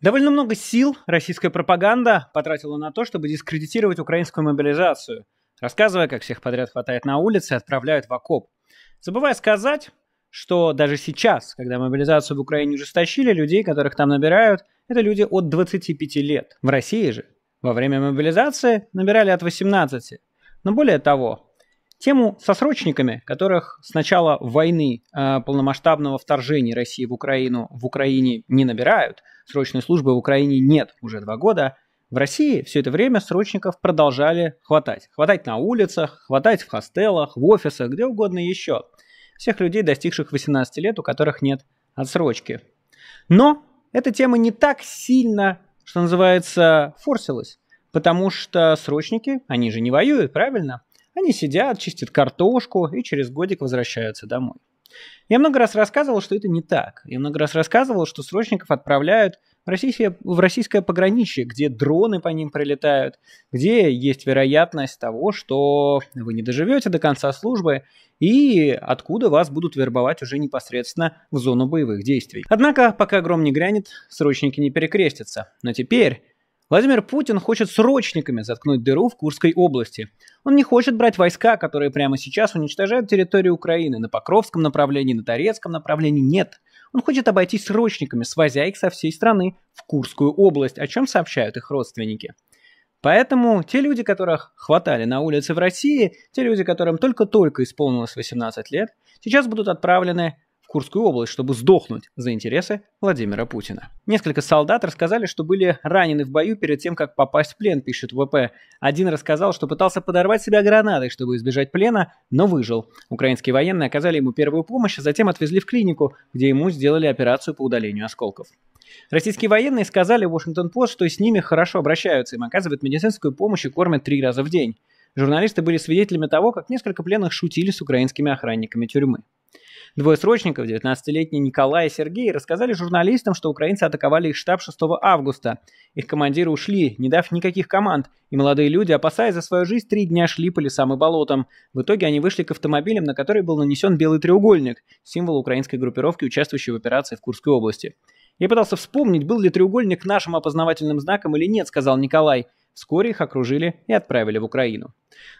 Довольно много сил российская пропаганда потратила на то, чтобы дискредитировать украинскую мобилизацию, рассказывая, как всех подряд хватает на улице и отправляют в окоп. Забывая сказать, что даже сейчас, когда мобилизацию в Украине ужесточили, людей, которых там набирают, это люди от 25 лет. В России же во время мобилизации набирали от 18. Но более того, Тему со срочниками, которых с начала войны э, полномасштабного вторжения России в Украину в Украине не набирают, срочной службы в Украине нет уже два года, в России все это время срочников продолжали хватать. Хватать на улицах, хватать в хостелах, в офисах, где угодно еще. Всех людей, достигших 18 лет, у которых нет отсрочки. Но эта тема не так сильно, что называется, форсилась. Потому что срочники, они же не воюют, правильно? Они сидят, чистят картошку и через годик возвращаются домой. Я много раз рассказывал, что это не так. Я много раз рассказывал, что срочников отправляют в российское, в российское пограничье, где дроны по ним прилетают, где есть вероятность того, что вы не доживете до конца службы и откуда вас будут вербовать уже непосредственно в зону боевых действий. Однако, пока гром не грянет, срочники не перекрестятся. Но теперь Владимир Путин хочет срочниками заткнуть дыру в Курской области. Он не хочет брать войска, которые прямо сейчас уничтожают территорию Украины. На Покровском направлении, на Торецком направлении нет. Он хочет обойтись срочниками, свозя их со всей страны в Курскую область, о чем сообщают их родственники. Поэтому те люди, которых хватали на улице в России, те люди, которым только-только исполнилось 18 лет, сейчас будут отправлены Курскую область, чтобы сдохнуть за интересы Владимира Путина. Несколько солдат рассказали, что были ранены в бою перед тем, как попасть в плен, пишет ВП. Один рассказал, что пытался подорвать себя гранатой, чтобы избежать плена, но выжил. Украинские военные оказали ему первую помощь, а затем отвезли в клинику, где ему сделали операцию по удалению осколков. Российские военные сказали в Вашингтон-Пост, что с ними хорошо обращаются, им оказывают медицинскую помощь и кормят три раза в день. Журналисты были свидетелями того, как несколько пленных шутили с украинскими охранниками тюрьмы. Двое срочников, 19-летний Николай и Сергей, рассказали журналистам, что украинцы атаковали их штаб 6 августа. Их командиры ушли, не дав никаких команд, и молодые люди, опасаясь за свою жизнь, три дня шли по лесам и болотам. В итоге они вышли к автомобилям, на который был нанесен белый треугольник, символ украинской группировки, участвующей в операции в Курской области. Я пытался вспомнить, был ли треугольник нашим опознавательным знаком или нет, сказал Николай. Вскоре их окружили и отправили в Украину.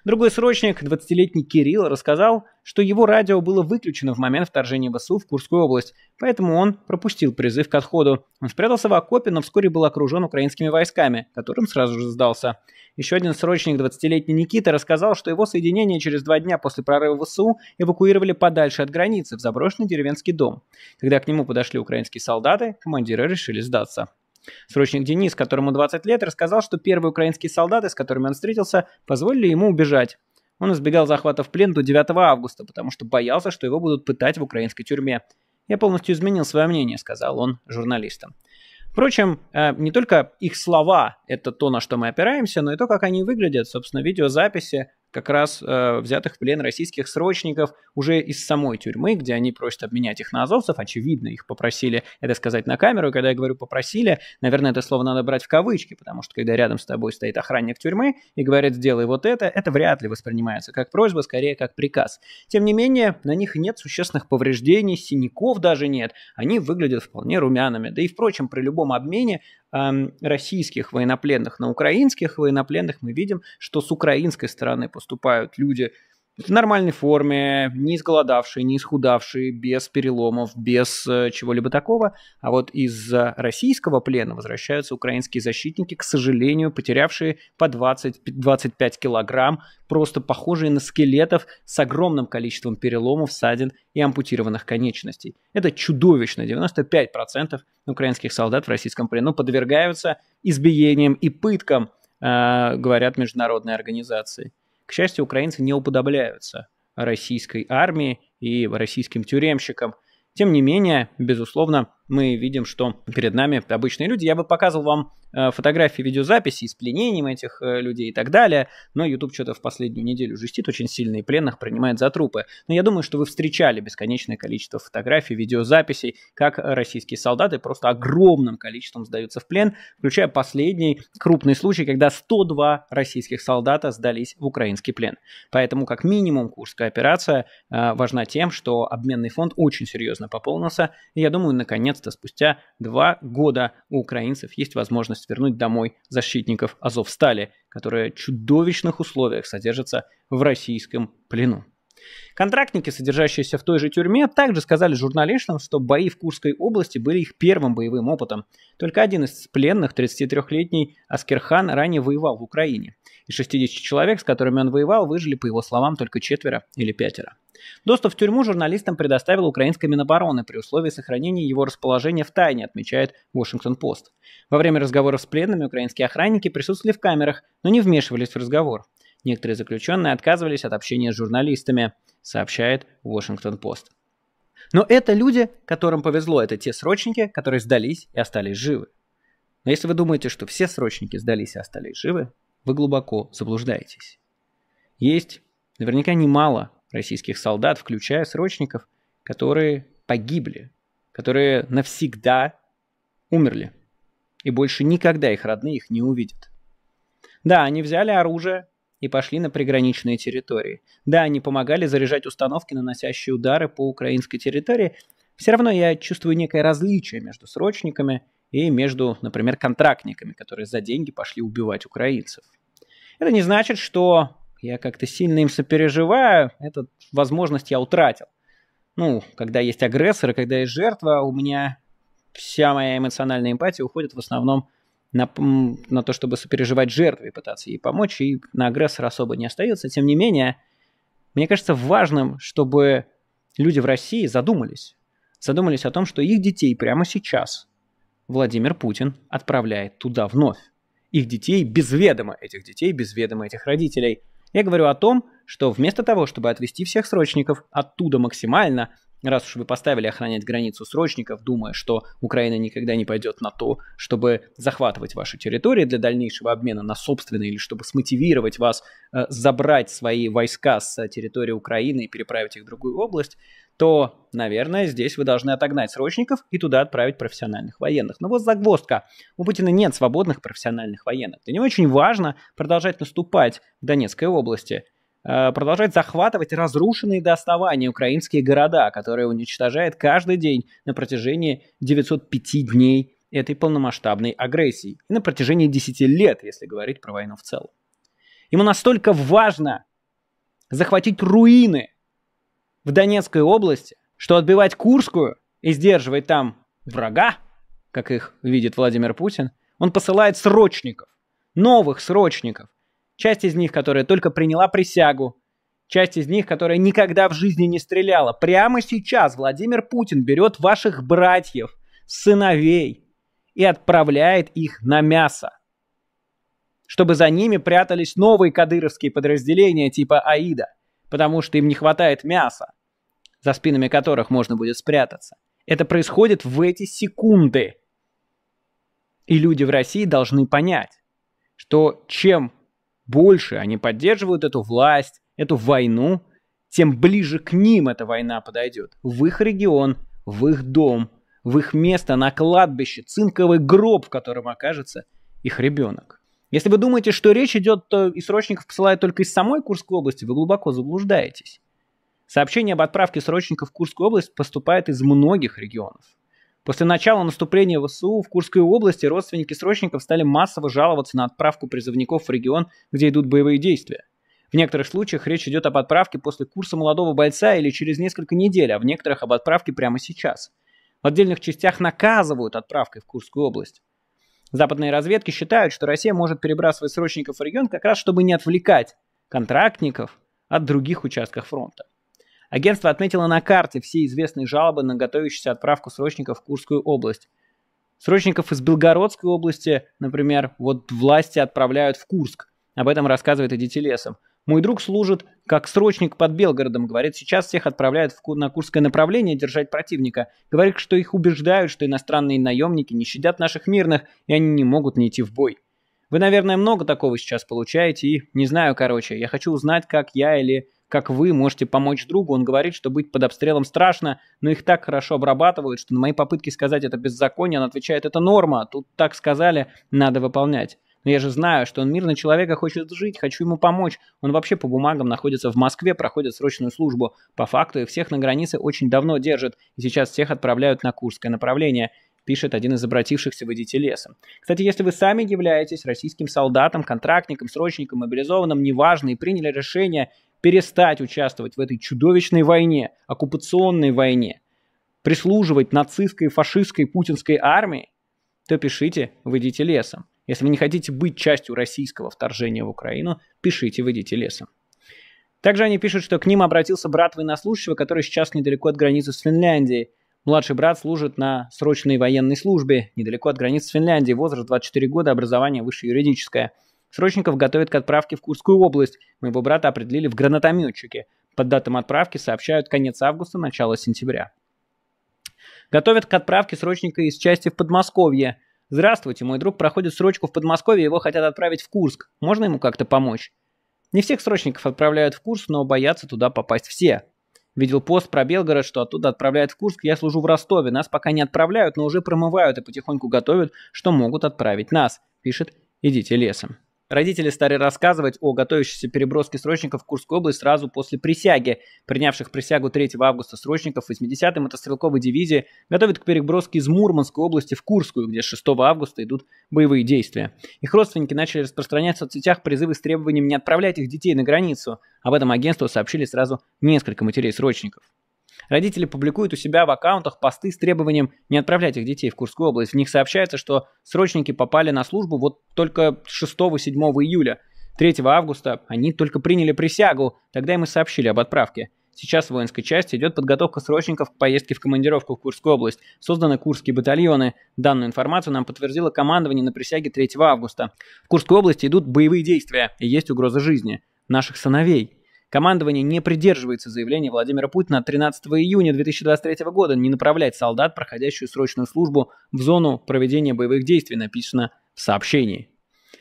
Другой срочник, 20-летний Кирилл, рассказал, что его радио было выключено в момент вторжения ВСУ в Курскую область, поэтому он пропустил призыв к отходу. Он спрятался в окопе, но вскоре был окружен украинскими войсками, которым сразу же сдался. Еще один срочник, 20-летний Никита, рассказал, что его соединение через два дня после прорыва ВСУ эвакуировали подальше от границы, в заброшенный деревенский дом. Когда к нему подошли украинские солдаты, командиры решили сдаться. Срочник Денис, которому 20 лет, рассказал, что первые украинские солдаты, с которыми он встретился, позволили ему убежать. Он избегал захвата в плен до 9 августа, потому что боялся, что его будут пытать в украинской тюрьме. «Я полностью изменил свое мнение», — сказал он журналистам. Впрочем, э, не только их слова — это то, на что мы опираемся, но и то, как они выглядят. Собственно, видеозаписи как раз э, взятых в плен российских срочников уже из самой тюрьмы, где они просят обменять их на азовцев. Очевидно, их попросили это сказать на камеру. И когда я говорю «попросили», наверное, это слово надо брать в кавычки, потому что когда рядом с тобой стоит охранник тюрьмы и говорит «сделай вот это», это вряд ли воспринимается как просьба, скорее как приказ. Тем не менее, на них нет существенных повреждений, синяков даже нет. Они выглядят вполне румяными. Да и, впрочем, при любом обмене российских военнопленных на украинских военнопленных мы видим, что с украинской стороны поступают люди в нормальной форме, не изголодавший, не исхудавший, без переломов, без э, чего-либо такого. А вот из-за российского плена возвращаются украинские защитники, к сожалению, потерявшие по 20-25 килограмм, просто похожие на скелетов с огромным количеством переломов, ссадин и ампутированных конечностей. Это чудовищно. 95% украинских солдат в российском плену подвергаются избиениям и пыткам, э, говорят международные организации. К счастью, украинцы не уподобляются российской армии и российским тюремщикам. Тем не менее, безусловно, мы видим, что перед нами обычные люди. Я бы показывал вам э, фотографии, видеозаписи с пленением этих э, людей и так далее. Но YouTube что-то в последнюю неделю жестит очень сильно и пленных принимает за трупы. Но я думаю, что вы встречали бесконечное количество фотографий, видеозаписей, как российские солдаты просто огромным количеством сдаются в плен, включая последний крупный случай, когда 102 российских солдата сдались в украинский плен. Поэтому как минимум Курская операция э, важна тем, что обменный фонд очень серьезно пополнился. И я думаю, наконец наконец-то, спустя два года у украинцев есть возможность вернуть домой защитников Азовстали, которые в чудовищных условиях содержатся в российском плену. Контрактники, содержащиеся в той же тюрьме, также сказали журналистам, что бои в Курской области были их первым боевым опытом. Только один из пленных, 33-летний Аскерхан, ранее воевал в Украине. Из 60 человек, с которыми он воевал, выжили, по его словам, только четверо или пятеро. Доступ в тюрьму журналистам предоставил украинская Минобороны при условии сохранения его расположения в тайне, отмечает Washington Post. Во время разговоров с пленными украинские охранники присутствовали в камерах, но не вмешивались в разговор. Некоторые заключенные отказывались от общения с журналистами, сообщает Вашингтон-Пост. Но это люди, которым повезло, это те срочники, которые сдались и остались живы. Но если вы думаете, что все срочники сдались и остались живы, вы глубоко заблуждаетесь. Есть наверняка немало российских солдат, включая срочников, которые погибли, которые навсегда умерли. И больше никогда их родные их не увидят. Да, они взяли оружие, и пошли на приграничные территории. Да, они помогали заряжать установки, наносящие удары по украинской территории. Все равно я чувствую некое различие между срочниками и между, например, контрактниками, которые за деньги пошли убивать украинцев. Это не значит, что я как-то сильно им сопереживаю, эту возможность я утратил. Ну, когда есть агрессор когда есть жертва, у меня вся моя эмоциональная эмпатия уходит в основном на, на то, чтобы сопереживать жертве, пытаться ей помочь, и на агрессора особо не остается. Тем не менее, мне кажется важным, чтобы люди в России задумались. Задумались о том, что их детей прямо сейчас Владимир Путин отправляет туда вновь. Их детей без ведома этих детей, без ведома этих родителей. Я говорю о том, что вместо того, чтобы отвести всех срочников оттуда максимально, раз уж вы поставили охранять границу срочников, думая, что Украина никогда не пойдет на то, чтобы захватывать ваши территории для дальнейшего обмена на собственные, или чтобы смотивировать вас э, забрать свои войска с территории Украины и переправить их в другую область, то, наверное, здесь вы должны отогнать срочников и туда отправить профессиональных военных. Но вот загвоздка. У Путина нет свободных профессиональных военных. Для него очень важно продолжать наступать в Донецкой области – Э, продолжает захватывать разрушенные до основания украинские города, которые уничтожает каждый день на протяжении 905 дней этой полномасштабной агрессии и на протяжении 10 лет, если говорить про войну в целом. Ему настолько важно захватить руины в Донецкой области, что отбивать Курскую и сдерживать там врага, как их видит Владимир Путин, он посылает срочников, новых срочников, Часть из них, которая только приняла присягу. Часть из них, которая никогда в жизни не стреляла. Прямо сейчас Владимир Путин берет ваших братьев, сыновей и отправляет их на мясо. Чтобы за ними прятались новые кадыровские подразделения типа Аида, потому что им не хватает мяса, за спинами которых можно будет спрятаться. Это происходит в эти секунды. И люди в России должны понять, что чем больше они поддерживают эту власть, эту войну, тем ближе к ним эта война подойдет. В их регион, в их дом, в их место на кладбище, цинковый гроб, в котором окажется их ребенок. Если вы думаете, что речь идет, то и срочников посылают только из самой Курской области, вы глубоко заблуждаетесь. Сообщение об отправке срочников в Курскую область поступает из многих регионов. После начала наступления ВСУ в Курской области родственники срочников стали массово жаловаться на отправку призывников в регион, где идут боевые действия. В некоторых случаях речь идет об отправке после курса молодого бойца или через несколько недель, а в некоторых об отправке прямо сейчас. В отдельных частях наказывают отправкой в Курскую область. Западные разведки считают, что Россия может перебрасывать срочников в регион как раз чтобы не отвлекать контрактников от других участков фронта. Агентство отметило на карте все известные жалобы на готовящуюся отправку срочников в Курскую область. Срочников из Белгородской области, например, вот власти отправляют в Курск. Об этом рассказывает Эдити Лесом. Мой друг служит как срочник под Белгородом. Говорит, сейчас всех отправляют в, на курское направление держать противника. Говорит, что их убеждают, что иностранные наемники не щадят наших мирных, и они не могут не идти в бой. Вы, наверное, много такого сейчас получаете и... Не знаю, короче, я хочу узнать, как я или как вы можете помочь другу. Он говорит, что быть под обстрелом страшно, но их так хорошо обрабатывают, что на мои попытки сказать это беззаконие, он отвечает, это норма, тут так сказали, надо выполнять. Но я же знаю, что он мирный человек и хочет жить, хочу ему помочь. Он вообще по бумагам находится в Москве, проходит срочную службу. По факту их всех на границе очень давно держат, и сейчас всех отправляют на Курское направление пишет один из обратившихся водителей леса. Кстати, если вы сами являетесь российским солдатом, контрактником, срочником, мобилизованным, неважно, и приняли решение перестать участвовать в этой чудовищной войне, оккупационной войне, прислуживать нацистской, фашистской, путинской армии, то пишите «Выйдите лесом». Если вы не хотите быть частью российского вторжения в Украину, пишите «Выйдите лесом». Также они пишут, что к ним обратился брат военнослужащего, который сейчас недалеко от границы с Финляндией. Младший брат служит на срочной военной службе недалеко от границы с Финляндией. Возраст 24 года, образование высшее юридическое – Срочников готовят к отправке в Курскую область. Моего брата определили в гранатометчике. Под датам отправки сообщают конец августа, начало сентября. Готовят к отправке срочника из части в Подмосковье. Здравствуйте, мой друг проходит срочку в Подмосковье, его хотят отправить в Курск. Можно ему как-то помочь? Не всех срочников отправляют в Курск, но боятся туда попасть все. Видел пост про Белгород, что оттуда отправляют в Курск. Я служу в Ростове. Нас пока не отправляют, но уже промывают и потихоньку готовят, что могут отправить нас. Пишет «Идите лесом». Родители стали рассказывать о готовящейся переброске срочников в Курскую область сразу после присяги. Принявших присягу 3 августа срочников 80-й мотострелковой дивизии готовят к переброске из Мурманской области в Курскую, где 6 августа идут боевые действия. Их родственники начали распространять в соцсетях призывы с требованием не отправлять их детей на границу. Об этом агентству сообщили сразу несколько матерей срочников. Родители публикуют у себя в аккаунтах посты с требованием не отправлять их детей в Курскую область. В них сообщается, что срочники попали на службу вот только 6-7 июля. 3 августа они только приняли присягу, тогда им и сообщили об отправке. Сейчас в воинской части идет подготовка срочников к поездке в командировку в Курскую область. Созданы курские батальоны. Данную информацию нам подтвердило командование на присяге 3 августа. В Курской области идут боевые действия и есть угроза жизни. Наших сыновей, Командование не придерживается заявления Владимира Путина от 13 июня 2023 года не направлять солдат, проходящую срочную службу, в зону проведения боевых действий, написано в сообщении.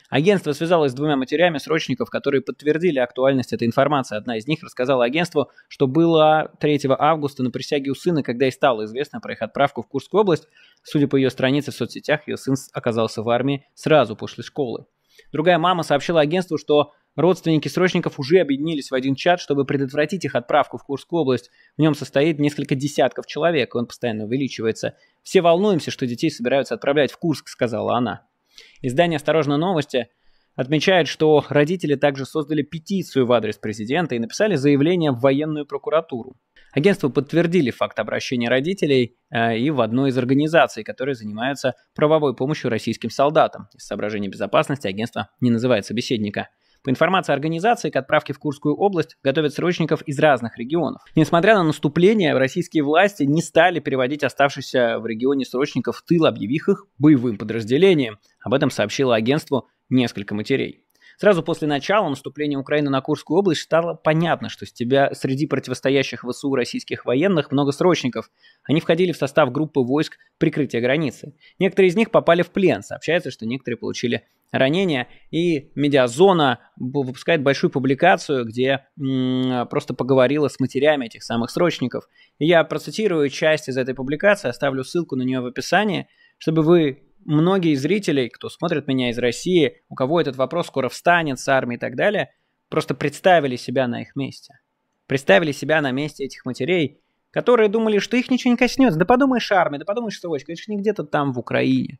Агентство связалось с двумя матерями срочников, которые подтвердили актуальность этой информации. Одна из них рассказала агентству, что было 3 августа на присяге у сына, когда и стало известно про их отправку в Курскую область. Судя по ее странице в соцсетях, ее сын оказался в армии сразу после школы. Другая мама сообщила агентству, что Родственники срочников уже объединились в один чат, чтобы предотвратить их отправку в Курскую область. В нем состоит несколько десятков человек, и он постоянно увеличивается. «Все волнуемся, что детей собираются отправлять в Курск», — сказала она. Издание «Осторожно, новости» отмечает, что родители также создали петицию в адрес президента и написали заявление в военную прокуратуру. Агентство подтвердили факт обращения родителей э, и в одной из организаций, которые занимаются правовой помощью российским солдатам. Из соображений безопасности агентство не называет собеседника – по информации организации, к отправке в Курскую область готовят срочников из разных регионов. Несмотря на наступление, российские власти не стали переводить оставшихся в регионе срочников в тыл, объявив их боевым подразделением. Об этом сообщило агентству несколько матерей. Сразу после начала наступления Украины на Курскую область стало понятно, что с тебя среди противостоящих ВСУ российских военных много срочников. Они входили в состав группы войск прикрытия границы. Некоторые из них попали в плен. Сообщается, что некоторые получили ранения. И медиазона выпускает большую публикацию, где просто поговорила с матерями этих самых срочников. И я процитирую часть из этой публикации, оставлю ссылку на нее в описании, чтобы вы многие зрители, кто смотрит меня из России, у кого этот вопрос скоро встанет с армией и так далее, просто представили себя на их месте. Представили себя на месте этих матерей, которые думали, что их ничего не коснется. Да подумаешь армия, да подумаешь срочка, это же не где-то там в Украине.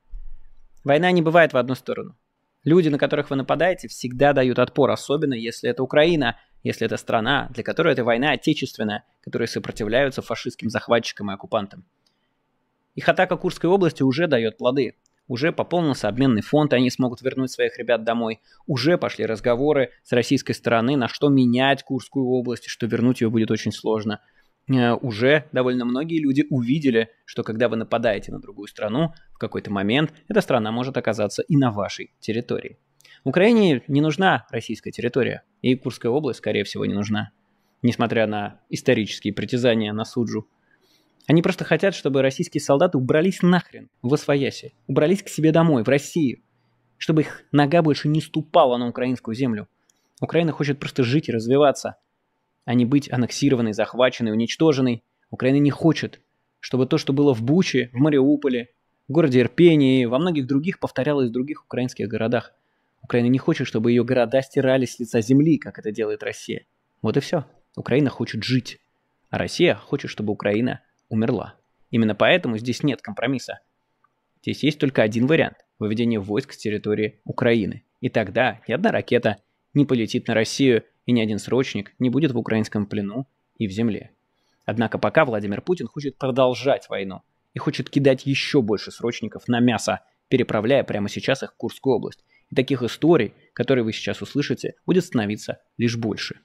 Война не бывает в одну сторону. Люди, на которых вы нападаете, всегда дают отпор, особенно если это Украина, если это страна, для которой эта война отечественная, которые сопротивляются фашистским захватчикам и оккупантам. Их атака Курской области уже дает плоды. Уже пополнился обменный фонд, и они смогут вернуть своих ребят домой. Уже пошли разговоры с российской стороны, на что менять Курскую область, что вернуть ее будет очень сложно – Э, уже довольно многие люди увидели, что когда вы нападаете на другую страну, в какой-то момент эта страна может оказаться и на вашей территории. Украине не нужна российская территория, и Курская область, скорее всего, не нужна, несмотря на исторические притязания на Суджу. Они просто хотят, чтобы российские солдаты убрались нахрен в Освояси, убрались к себе домой, в Россию, чтобы их нога больше не ступала на украинскую землю. Украина хочет просто жить и развиваться – а не быть аннексированной, захваченной, уничтоженной. Украина не хочет, чтобы то, что было в Буче, в Мариуполе, в городе Ирпении, во многих других повторялось в других украинских городах. Украина не хочет, чтобы ее города стирались с лица земли, как это делает Россия. Вот и все. Украина хочет жить. А Россия хочет, чтобы Украина умерла. Именно поэтому здесь нет компромисса. Здесь есть только один вариант – выведение войск с территории Украины. И тогда ни одна ракета не полетит на Россию, и ни один срочник не будет в украинском плену и в земле. Однако пока Владимир Путин хочет продолжать войну и хочет кидать еще больше срочников на мясо, переправляя прямо сейчас их в Курскую область. И таких историй, которые вы сейчас услышите, будет становиться лишь больше.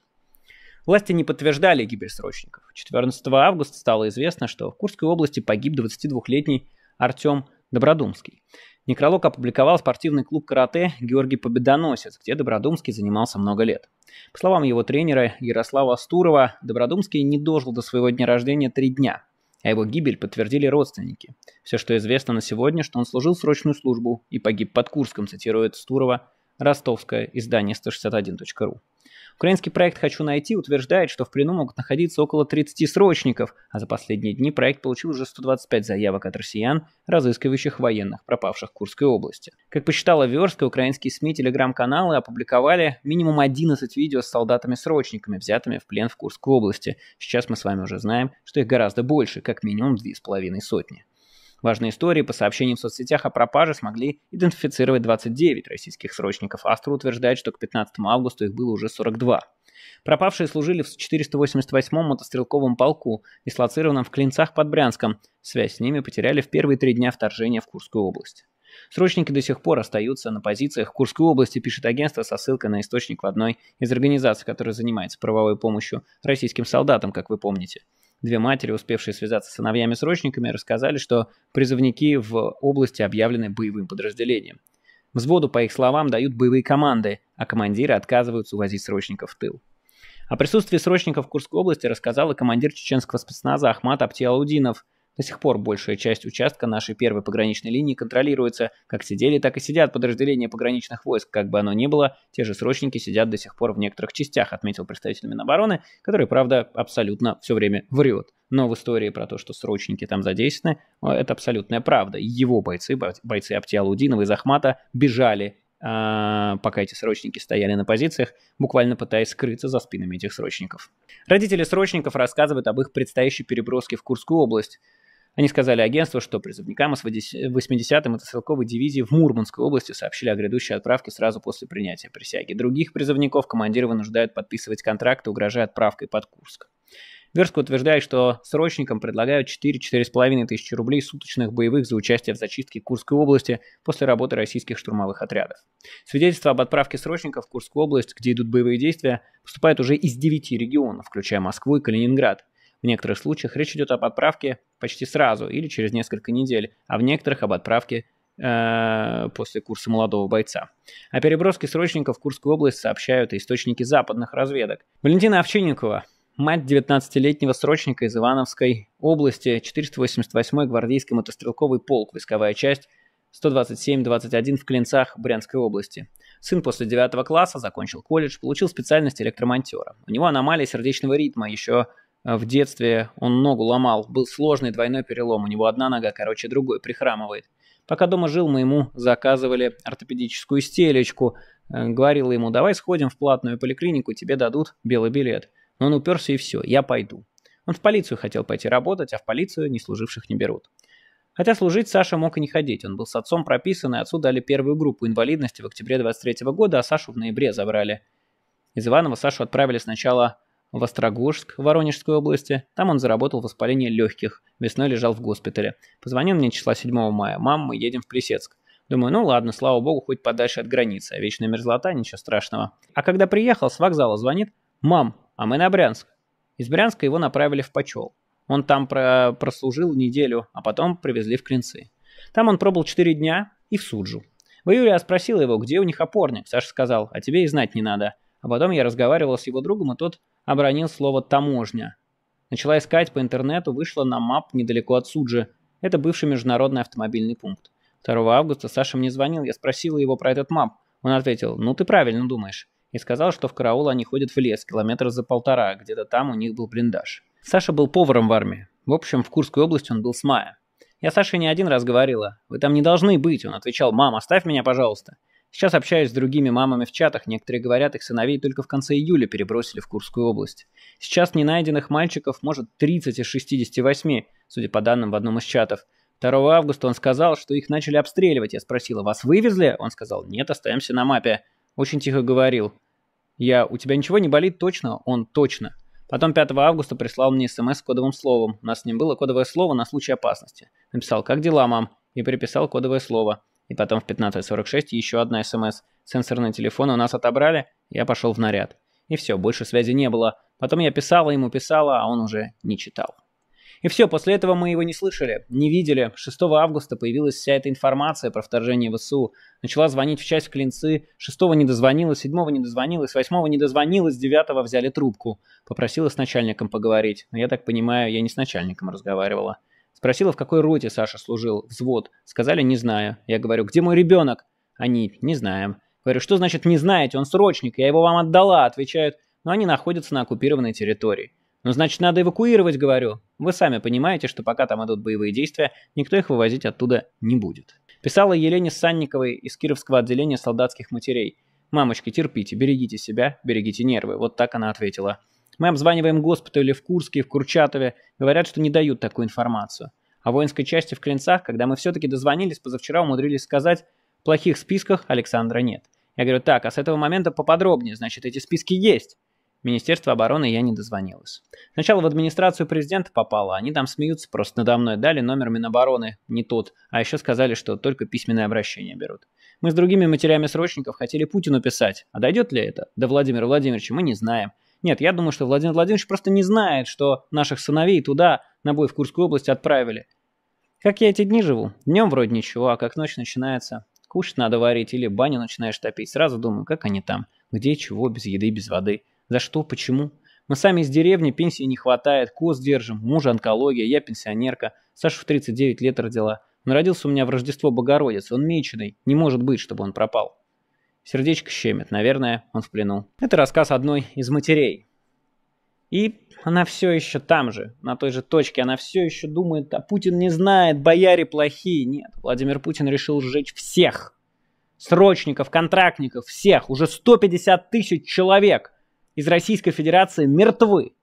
Власти не подтверждали гибель срочников. 14 августа стало известно, что в Курской области погиб 22-летний Артем Добродумский. Некролог опубликовал спортивный клуб карате «Георгий Победоносец», где Добродумский занимался много лет. По словам его тренера Ярослава Стурова, Добродумский не дожил до своего дня рождения три дня, а его гибель подтвердили родственники. Все, что известно на сегодня, что он служил срочную службу и погиб под Курском, цитирует Стурова ростовское издание 161.ру. Украинский проект «Хочу найти» утверждает, что в плену могут находиться около 30 срочников, а за последние дни проект получил уже 125 заявок от россиян, разыскивающих военных, пропавших в Курской области. Как посчитала Верстка, украинские СМИ, телеграм-каналы опубликовали минимум 11 видео с солдатами-срочниками, взятыми в плен в Курской области. Сейчас мы с вами уже знаем, что их гораздо больше, как минимум 2,5 сотни. Важные истории по сообщениям в соцсетях о пропаже смогли идентифицировать 29 российских срочников. Астра утверждает, что к 15 августа их было уже 42. Пропавшие служили в 488-м мотострелковом полку, дислоцированном в Клинцах под Брянском. Связь с ними потеряли в первые три дня вторжения в Курскую область. Срочники до сих пор остаются на позициях в Курской области, пишет агентство со ссылкой на источник в одной из организаций, которая занимается правовой помощью российским солдатам, как вы помните две матери, успевшие связаться с сыновьями-срочниками, рассказали, что призывники в области объявлены боевым подразделением. Взводу, по их словам, дают боевые команды, а командиры отказываются увозить срочников в тыл. О присутствии срочников в Курской области рассказал и командир чеченского спецназа Ахмат Аптиалудинов, до сих пор большая часть участка нашей первой пограничной линии контролируется. Как сидели, так и сидят подразделения пограничных войск. Как бы оно ни было, те же срочники сидят до сих пор в некоторых частях, отметил представитель Минобороны, который, правда, абсолютно все время врет. Но в истории про то, что срочники там задействованы, это абсолютная правда. Его бойцы, бойцы Аптиалудинова из Ахмата, бежали а, пока эти срочники стояли на позициях, буквально пытаясь скрыться за спинами этих срочников. Родители срочников рассказывают об их предстоящей переброске в Курскую область. Они сказали агентству, что призывникам из 80-й мотострелковой дивизии в Мурманской области сообщили о грядущей отправке сразу после принятия присяги. Других призывников командиры вынуждают подписывать контракты, угрожая отправкой под Курск. Верск утверждает, что срочникам предлагают 4-4,5 тысячи рублей суточных боевых за участие в зачистке Курской области после работы российских штурмовых отрядов. Свидетельства об отправке срочников в Курскую область, где идут боевые действия, поступают уже из 9 регионов, включая Москву и Калининград. В некоторых случаях речь идет об отправке почти сразу или через несколько недель, а в некоторых об отправке э, после курса молодого бойца. О переброске срочников в Курскую область сообщают и источники западных разведок. Валентина Овчинникова, мать 19-летнего срочника из Ивановской области, 488-й гвардейский мотострелковый полк, войсковая часть 127-21 в Клинцах Брянской области. Сын после 9 класса закончил колледж, получил специальность электромонтера. У него аномалия сердечного ритма еще а, в детстве он ногу ломал, был сложный двойной перелом, у него одна нога короче другой, прихрамывает. Пока дома жил, мы ему заказывали ортопедическую стелечку. Э, говорил ему, давай сходим в платную поликлинику, тебе дадут белый билет. Но он уперся и все, я пойду. Он в полицию хотел пойти работать, а в полицию не служивших не берут. Хотя служить Саша мог и не ходить, он был с отцом прописан, и отцу дали первую группу инвалидности в октябре 23 года, а Сашу в ноябре забрали. Из Иванова Сашу отправили сначала в Острогожск, в Воронежской области. Там он заработал воспаление легких, весной лежал в госпитале. Позвонил мне числа 7 мая, мам, мы едем в Плесецк. Думаю, ну ладно, слава богу, хоть подальше от границы, а вечная мерзлота, ничего страшного. А когда приехал, с вокзала звонит, мам, а мы на Брянск. Из Брянска его направили в Почел. Он там про прослужил неделю, а потом привезли в Клинцы. Там он пробыл 4 дня и в Суджу. В июле я спросил его, где у них опорник. Саша сказал, а тебе и знать не надо. А потом я разговаривал с его другом, и тот обронил слово «таможня». Начала искать по интернету, вышла на мап недалеко от Суджи. Это бывший международный автомобильный пункт. 2 августа Саша мне звонил, я спросила его про этот мап. Он ответил «Ну ты правильно думаешь» и сказал, что в караул они ходят в лес, километр за полтора, где-то там у них был блиндаж. Саша был поваром в армии. В общем, в Курской области он был с мая. Я Саше не один раз говорила, вы там не должны быть, он отвечал, мам, оставь меня, пожалуйста. Сейчас общаюсь с другими мамами в чатах, некоторые говорят, их сыновей только в конце июля перебросили в Курскую область. Сейчас не найденных мальчиков может 30 из 68, судя по данным в одном из чатов. 2 августа он сказал, что их начали обстреливать. Я спросила, вас вывезли? Он сказал, нет, остаемся на мапе. Очень тихо говорил. Я, у тебя ничего не болит точно? Он точно. Потом 5 августа прислал мне смс с кодовым словом. У нас с ним было кодовое слово на случай опасности. Написал, как дела, мам? И приписал кодовое слово. И потом в 15.46 еще одна СМС. сенсорный телефон у нас отобрали, я пошел в наряд. И все, больше связи не было. Потом я писала ему, писала, а он уже не читал. И все, после этого мы его не слышали, не видели. 6 августа появилась вся эта информация про вторжение в Су. Начала звонить в часть в Клинцы. 6 не дозвонилась, 7 не дозвонилась, 8 не дозвонилась, 9 взяли трубку. Попросила с начальником поговорить. Но я так понимаю, я не с начальником разговаривала. Спросила, в какой роте Саша служил, взвод. Сказали, не знаю. Я говорю, где мой ребенок? Они, не знаем. Говорю, что значит не знаете, он срочник, я его вам отдала, отвечают, но они находятся на оккупированной территории. Ну, значит, надо эвакуировать, говорю. Вы сами понимаете, что пока там идут боевые действия, никто их вывозить оттуда не будет. Писала Елене Санниковой из Кировского отделения солдатских матерей. «Мамочки, терпите, берегите себя, берегите нервы». Вот так она ответила. Мы обзваниваем госпитали в Курске, в Курчатове. Говорят, что не дают такую информацию. О воинской части в Клинцах, когда мы все-таки дозвонились, позавчера умудрились сказать, в плохих списках Александра нет. Я говорю, так, а с этого момента поподробнее, значит, эти списки есть. Министерство обороны я не дозвонилась. Сначала в администрацию президента попала, они там смеются просто надо мной, дали номер Минобороны, не тот, а еще сказали, что только письменное обращение берут. Мы с другими матерями срочников хотели Путину писать, а дойдет ли это? Да Владимир Владимировича мы не знаем. Нет, я думаю, что Владимир Владимирович просто не знает, что наших сыновей туда, на бой в Курскую область, отправили. Как я эти дни живу? Днем вроде ничего, а как ночь начинается, кушать надо варить или баню начинаешь топить. Сразу думаю, как они там, где, чего, без еды, без воды. За что, почему? Мы сами из деревни, пенсии не хватает, коз держим, мужа онкология, я пенсионерка. Саша в 39 лет родила. Он родился у меня в Рождество Богородицы, он меченый, не может быть, чтобы он пропал. Сердечко щемит, наверное, он в плену. Это рассказ одной из матерей. И она все еще там же, на той же точке, она все еще думает, а Путин не знает, бояре плохие. Нет, Владимир Путин решил сжечь всех. Срочников, контрактников, всех. Уже 150 тысяч человек из Российской Федерации мертвы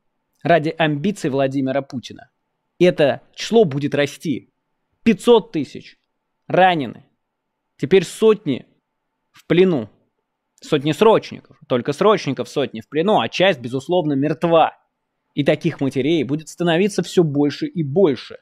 ради амбиций Владимира Путина. И это число будет расти. 500 тысяч ранены. Теперь сотни плену. Сотни срочников, только срочников сотни в плену, а часть, безусловно, мертва. И таких матерей будет становиться все больше и больше.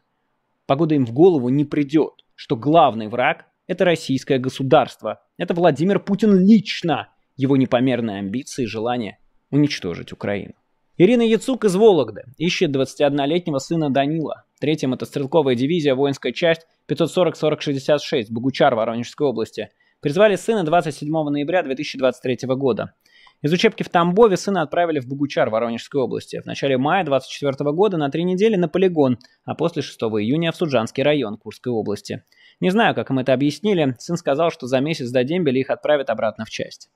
Погода им в голову не придет, что главный враг – это российское государство. Это Владимир Путин лично, его непомерные амбиции и желание уничтожить Украину. Ирина Яцук из Вологды ищет 21-летнего сына Данила. Третья мотострелковая дивизия, воинская часть 540-4066, Богучар Воронежской области – Призвали сына 27 ноября 2023 года. Из учебки в Тамбове сына отправили в Бугучар Воронежской области. В начале мая 24 года на три недели на полигон, а после 6 июня в Суджанский район Курской области. Не знаю, как им это объяснили, сын сказал, что за месяц до дембеля их отправят обратно в часть.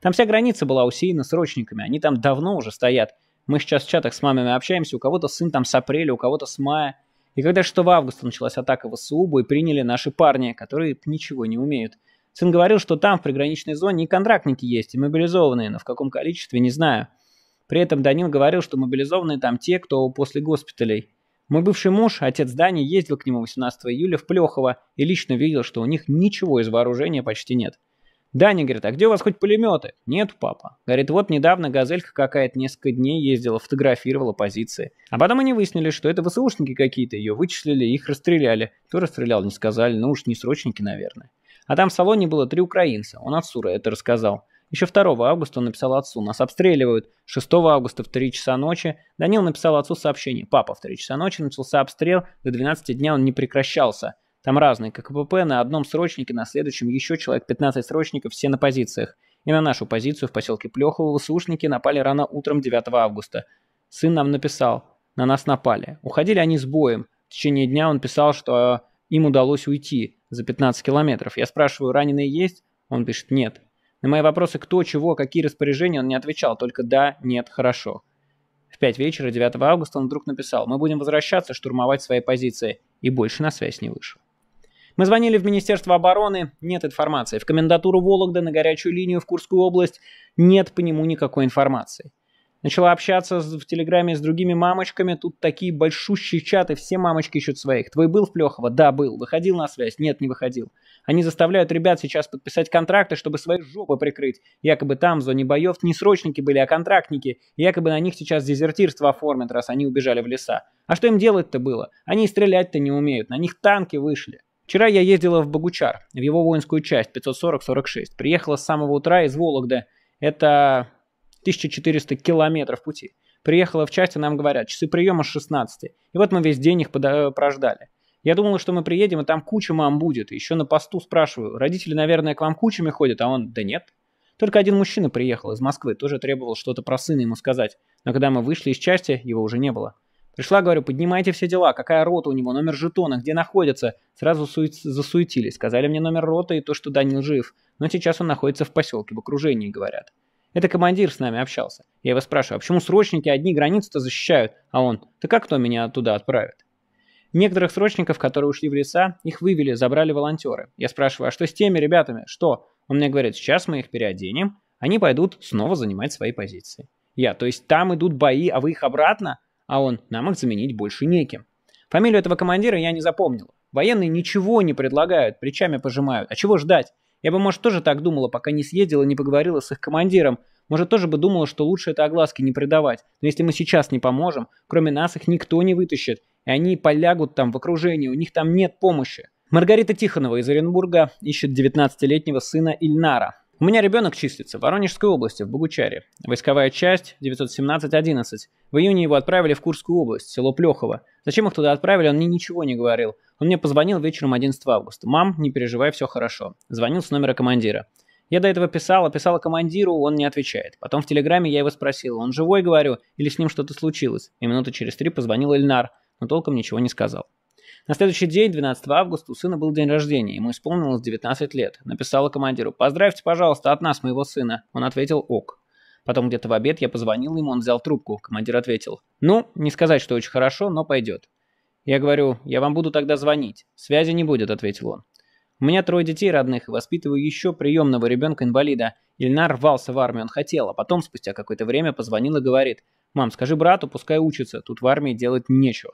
Там вся граница была усеяна срочниками, они там давно уже стоят. Мы сейчас в чатах с мамами общаемся, у кого-то сын там с апреля, у кого-то с мая. И когда что в августе началась атака в ВСУ, и приняли наши парни, которые ничего не умеют – Сын говорил, что там, в приграничной зоне, и контрактники есть, и мобилизованные, но в каком количестве, не знаю. При этом Данил говорил, что мобилизованные там те, кто после госпиталей. Мой бывший муж, отец Дани, ездил к нему 18 июля в Плехово и лично видел, что у них ничего из вооружения почти нет. Дани говорит, а где у вас хоть пулеметы? Нет, папа. Говорит, вот недавно газелька какая-то несколько дней ездила, фотографировала позиции. А потом они выяснили, что это ВСУшники какие-то, ее вычислили, их расстреляли. Кто расстрелял, не сказали, ну уж не срочники, наверное. А там в салоне было три украинца, он отцу это рассказал. Еще 2 августа он написал отцу, нас обстреливают. 6 августа в 3 часа ночи Данил написал отцу сообщение. Папа, в 3 часа ночи начался обстрел, до 12 дня он не прекращался. Там разные ККПП, на одном срочнике, на следующем еще человек 15 срочников, все на позициях. И на нашу позицию в поселке Плехово ВСУшники напали рано утром 9 августа. Сын нам написал, на нас напали. Уходили они с боем. В течение дня он писал, что а, им удалось уйти за 15 километров. Я спрашиваю, раненые есть? Он пишет «нет». На мои вопросы «кто, чего, какие распоряжения» он не отвечал, только «да», «нет», «хорошо». В 5 вечера 9 августа он вдруг написал «Мы будем возвращаться, штурмовать свои позиции», и больше на связь не вышел. Мы звонили в Министерство обороны, нет информации. В комендатуру Вологды на горячую линию в Курскую область, нет по нему никакой информации. Начала общаться в Телеграме с другими мамочками. Тут такие большущие чаты, все мамочки ищут своих. Твой был в Плехово? Да, был. Выходил на связь? Нет, не выходил. Они заставляют ребят сейчас подписать контракты, чтобы свои жопы прикрыть. Якобы там в зоне боев не срочники были, а контрактники. Якобы на них сейчас дезертирство оформят, раз они убежали в леса. А что им делать-то было? Они стрелять-то не умеют, на них танки вышли. Вчера я ездила в Богучар, в его воинскую часть, 540-46. Приехала с самого утра из Вологды. Это 1400 километров пути. Приехала в часть, и нам говорят, часы приема с 16. И вот мы весь день их э, прождали. Я думал, что мы приедем, и там куча мам будет. Еще на посту спрашиваю, родители, наверное, к вам кучами ходят, а он, да нет. Только один мужчина приехал из Москвы, тоже требовал что-то про сына ему сказать. Но когда мы вышли из части, его уже не было. Пришла, говорю, поднимайте все дела, какая рота у него, номер жетона, где находится. Сразу сует... засуетились, сказали мне номер роты и то, что Данил жив. Но сейчас он находится в поселке, в окружении, говорят. Это командир с нами общался. Я его спрашиваю, а почему срочники одни границу-то защищают? А он, да как кто меня туда отправит? Некоторых срочников, которые ушли в леса, их вывели, забрали волонтеры. Я спрашиваю, а что с теми ребятами? Что? Он мне говорит, сейчас мы их переоденем, они пойдут снова занимать свои позиции. Я, то есть там идут бои, а вы их обратно? А он, нам их заменить больше неким. Фамилию этого командира я не запомнил. Военные ничего не предлагают, плечами пожимают. А чего ждать? Я бы, может, тоже так думала, пока не съездила, не поговорила с их командиром. Может, тоже бы думала, что лучше это огласки не предавать. Но если мы сейчас не поможем, кроме нас их никто не вытащит. И они полягут там в окружении, у них там нет помощи. Маргарита Тихонова из Оренбурга ищет 19-летнего сына Ильнара. У меня ребенок числится в Воронежской области, в Богучаре. Войсковая часть 917-11. В июне его отправили в Курскую область, село Плехово. Зачем их туда отправили, он мне ничего не говорил. Он мне позвонил вечером 11 августа. «Мам, не переживай, все хорошо». Звонил с номера командира. Я до этого писала, писала командиру, он не отвечает. Потом в телеграме я его спросил, он живой, говорю, или с ним что-то случилось. И минуты через три позвонил Эльнар, но толком ничего не сказал. На следующий день, 12 августа, у сына был день рождения, ему исполнилось 19 лет. Написала командиру «Поздравьте, пожалуйста, от нас, моего сына». Он ответил «Ок». Потом где-то в обед я позвонил ему, он взял трубку. Командир ответил «Ну, не сказать, что очень хорошо, но пойдет». Я говорю «Я вам буду тогда звонить». «Связи не будет», — ответил он. У меня трое детей родных, и воспитываю еще приемного ребенка-инвалида. Ильнар рвался в армию, он хотел, а потом, спустя какое-то время, позвонил и говорит, «Мам, скажи брату, пускай учится, тут в армии делать нечего».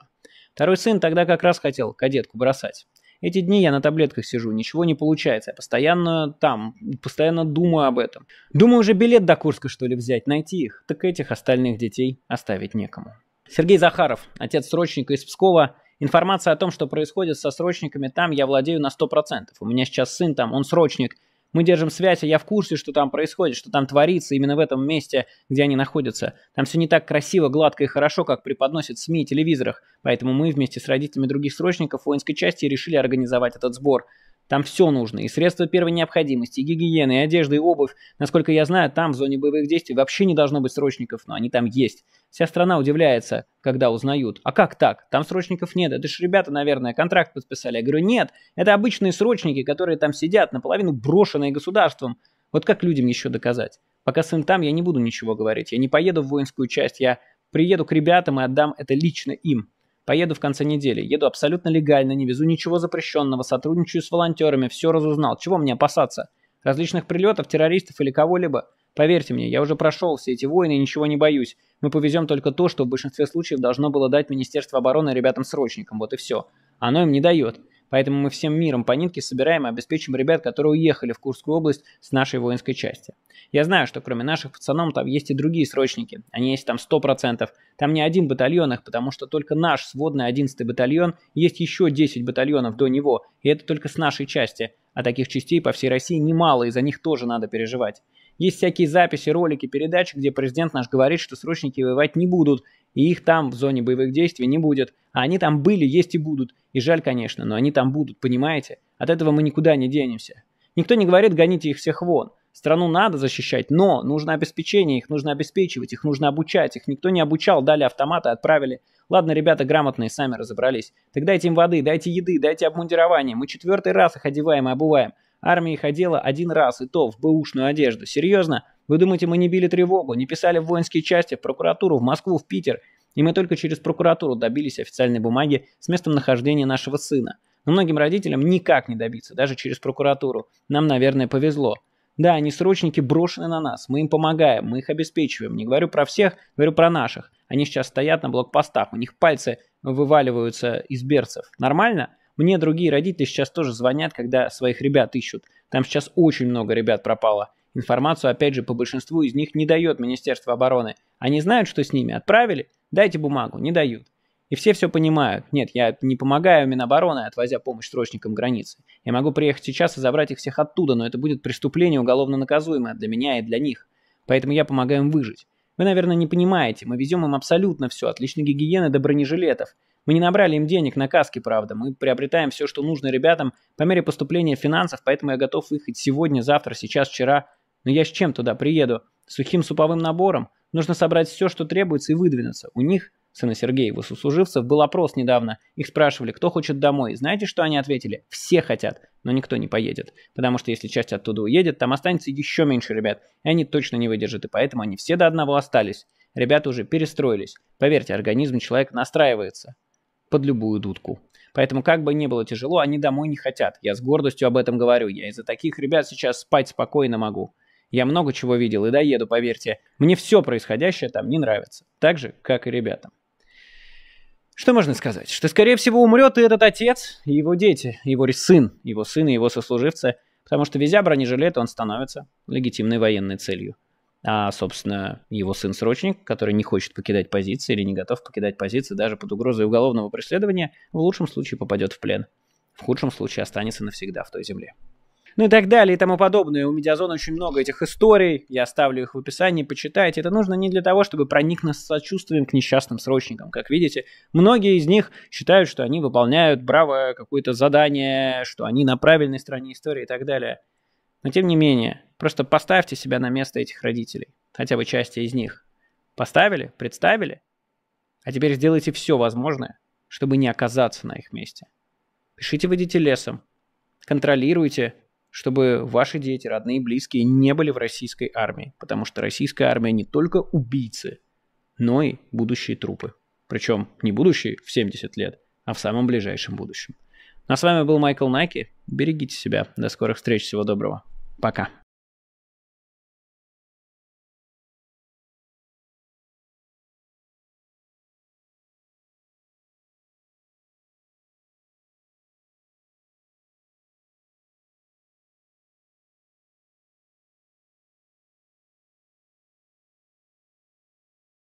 Второй сын тогда как раз хотел кадетку бросать. Эти дни я на таблетках сижу, ничего не получается. Я постоянно там, постоянно думаю об этом. Думаю, уже билет до Курска, что ли, взять, найти их. Так этих остальных детей оставить некому. Сергей Захаров, отец срочника из Пскова. Информация о том, что происходит со срочниками там, я владею на 100%. У меня сейчас сын там, он срочник мы держим связь, и а я в курсе, что там происходит, что там творится именно в этом месте, где они находятся. Там все не так красиво, гладко и хорошо, как преподносят СМИ и телевизорах, поэтому мы вместе с родителями других срочников воинской части решили организовать этот сбор – там все нужно, и средства первой необходимости, и гигиена, и одежда, и обувь. Насколько я знаю, там в зоне боевых действий вообще не должно быть срочников, но они там есть. Вся страна удивляется, когда узнают. А как так? Там срочников нет. Это же ребята, наверное, контракт подписали. Я говорю, нет, это обычные срочники, которые там сидят, наполовину брошенные государством. Вот как людям еще доказать? Пока сын там, я не буду ничего говорить. Я не поеду в воинскую часть, я приеду к ребятам и отдам это лично им. Поеду в конце недели. Еду абсолютно легально, не везу ничего запрещенного, сотрудничаю с волонтерами, все разузнал. Чего мне опасаться? Различных прилетов, террористов или кого-либо? Поверьте мне, я уже прошел все эти войны и ничего не боюсь. Мы повезем только то, что в большинстве случаев должно было дать Министерство обороны ребятам-срочникам. Вот и все. Оно им не дает. Поэтому мы всем миром по нитке собираем и обеспечим ребят, которые уехали в Курскую область с нашей воинской части. Я знаю, что кроме наших пацанов там есть и другие срочники. Они есть там 100%. Там не один батальон их, потому что только наш сводный 11 батальон, есть еще 10 батальонов до него, и это только с нашей части. А таких частей по всей России немало, и за них тоже надо переживать. Есть всякие записи, ролики, передачи, где президент наш говорит, что срочники воевать не будут, и их там в зоне боевых действий не будет. А они там были, есть и будут. И жаль, конечно, но они там будут, понимаете? От этого мы никуда не денемся. Никто не говорит, гоните их всех вон. Страну надо защищать, но нужно обеспечение, их нужно обеспечивать, их нужно обучать. Их никто не обучал, дали автоматы, отправили. Ладно, ребята грамотные, сами разобрались. Так дайте им воды, дайте еды, дайте обмундирование. Мы четвертый раз их одеваем и обуваем. Армия их одела один раз, и то в бэушную одежду. Серьезно? Вы думаете, мы не били тревогу, не писали в воинские части, в прокуратуру, в Москву, в Питер, и мы только через прокуратуру добились официальной бумаги с местом нахождения нашего сына. Но многим родителям никак не добиться, даже через прокуратуру. Нам, наверное, повезло. Да, они срочники брошены на нас, мы им помогаем, мы их обеспечиваем. Не говорю про всех, говорю про наших. Они сейчас стоят на блокпостах, у них пальцы вываливаются из берцев. Нормально? Мне другие родители сейчас тоже звонят, когда своих ребят ищут. Там сейчас очень много ребят пропало. Информацию, опять же, по большинству из них не дает Министерство обороны. Они знают, что с ними отправили, дайте бумагу, не дают. И все все понимают. Нет, я не помогаю Минобороны, отвозя помощь срочникам границы. Я могу приехать сейчас и забрать их всех оттуда, но это будет преступление уголовно наказуемое для меня и для них. Поэтому я помогаю им выжить. Вы, наверное, не понимаете, мы везем им абсолютно все, от личной гигиены до бронежилетов. Мы не набрали им денег на каски, правда. Мы приобретаем все, что нужно ребятам по мере поступления финансов, поэтому я готов выехать сегодня, завтра, сейчас, вчера – но «Ну, я с чем туда приеду? Сухим суповым набором? Нужно собрать все, что требуется, и выдвинуться. У них, сына Сергеева, сослуживцев, был опрос недавно. Их спрашивали, кто хочет домой. знаете, что они ответили? Все хотят, но никто не поедет. Потому что если часть оттуда уедет, там останется еще меньше ребят. И они точно не выдержат, и поэтому они все до одного остались. Ребята уже перестроились. Поверьте, организм человека настраивается под любую дудку. Поэтому как бы ни было тяжело, они домой не хотят. Я с гордостью об этом говорю. Я из-за таких ребят сейчас спать спокойно могу. Я много чего видел и доеду, поверьте. Мне все происходящее там не нравится. Так же, как и ребятам. Что можно сказать? Что, скорее всего, умрет и этот отец, и его дети, его сын, его сын и его сослуживцы, потому что, везя бронежилет, он становится легитимной военной целью. А, собственно, его сын-срочник, который не хочет покидать позиции или не готов покидать позиции даже под угрозой уголовного преследования, в лучшем случае попадет в плен. В худшем случае останется навсегда в той земле ну и так далее и тому подобное. У Медиазона очень много этих историй, я оставлю их в описании, почитайте. Это нужно не для того, чтобы проникнуть сочувствием к несчастным срочникам. Как видите, многие из них считают, что они выполняют браво какое-то задание, что они на правильной стороне истории и так далее. Но тем не менее, просто поставьте себя на место этих родителей, хотя бы части из них. Поставили, представили, а теперь сделайте все возможное, чтобы не оказаться на их месте. Пишите водите лесом, контролируйте чтобы ваши дети, родные, близкие не были в российской армии, потому что российская армия не только убийцы, но и будущие трупы. Причем не будущие в 70 лет, а в самом ближайшем будущем. Ну а с вами был Майкл Найки. Берегите себя. До скорых встреч. Всего доброго. Пока.